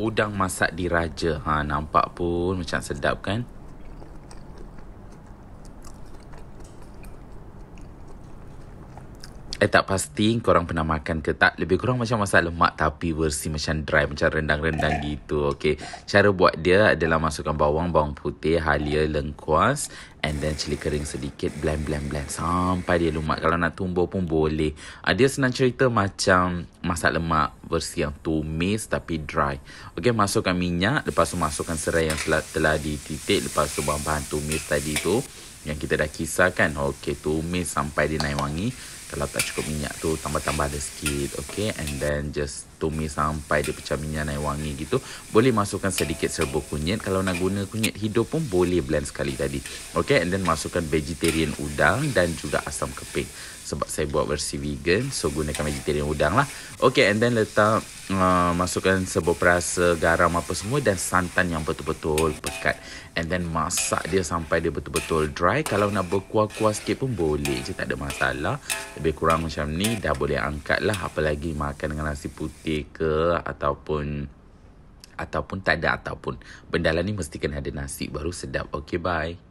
udang masak diraja. Ha nampak pun macam sedap kan? I eh, tak pasti korang pernah makan ke tak. Lebih kurang macam masak lemak tapi versi macam dry. Macam rendang-rendang gitu. Okay. Cara buat dia adalah masukkan bawang, bawang putih, halia, lengkuas. And then cili kering sedikit. Blend, blend, blend. Sampai dia lumat. Kalau nak tumbuh pun boleh. Uh, dia senang cerita macam masak lemak versi yang tumis tapi dry. Okay. Masukkan minyak. Lepas tu masukkan serai yang telah, telah dititik. Lepas tu bahan-bahan tumis tadi tu yang kita dah kisahkan. Okey, tumis sampai dia naik wangi. Kalau tak cukup minyak tu, tambah-tambah ada sikit. Okey, and then just tumis sampai dia pecah minyak naik wangi gitu. Boleh masukkan sedikit serbuk kunyit. Kalau nak guna kunyit hidup pun boleh blend sekali tadi. Okey, and then masukkan vegetarian udang dan juga asam keping. Sebab saya buat versi vegan, so gunakan vegetarian udang lah. Okey, and then letak Ah, masukkan sebuah perasa garam apa semua dan santan yang betul-betul pekat and then masak dia sampai dia betul-betul dry kalau nak berkuah-kuah sikit pun boleh je tak ada masalah lebih kurang macam ni dah boleh angkat lah apalagi makan dengan nasi putih ke ataupun ataupun tak ada ataupun benda lain ni mesti kena ada nasi baru sedap okay bye